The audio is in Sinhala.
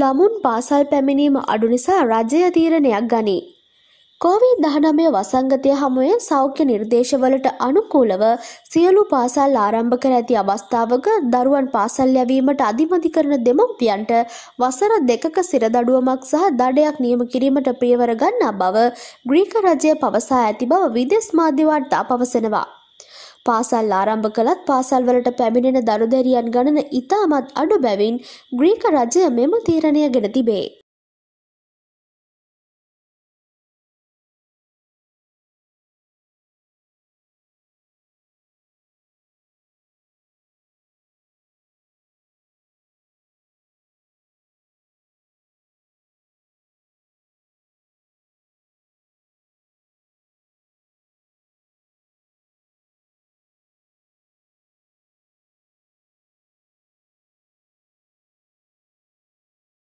ළමුන් පාසල් පැමිණීම අඩු නිසා රජය තීරණයක් ගනී. කෝවිඩ් දහනමය වසංගතය හමුවේ සෞඛ්‍ය නිර්දේශවලට අනුකූලව සියලු පාසල් ආරම්භ කර ඇති අවස්ථාවක දරුවන් පාසල් යැවීමට අධිමති කරන දෙමව්පියන්ට වසර දෙකක සිරදඩුවමක් සහ දඩයක් නියම කිරීමට පියවර ගන්නා බව ග්‍රීක රජය පවසා ඇති බව විදෙස් මාධ්‍ය වාර්තා පවසනවා. පාසල් ආරම්භ කළත් පාසල් වලට පැමිණෙන දරු දැරියන් ගණන ඉතාමත් අඩු බැවින් ග්‍රීක රජය මෙම තීරණය ගෙන තිබේ.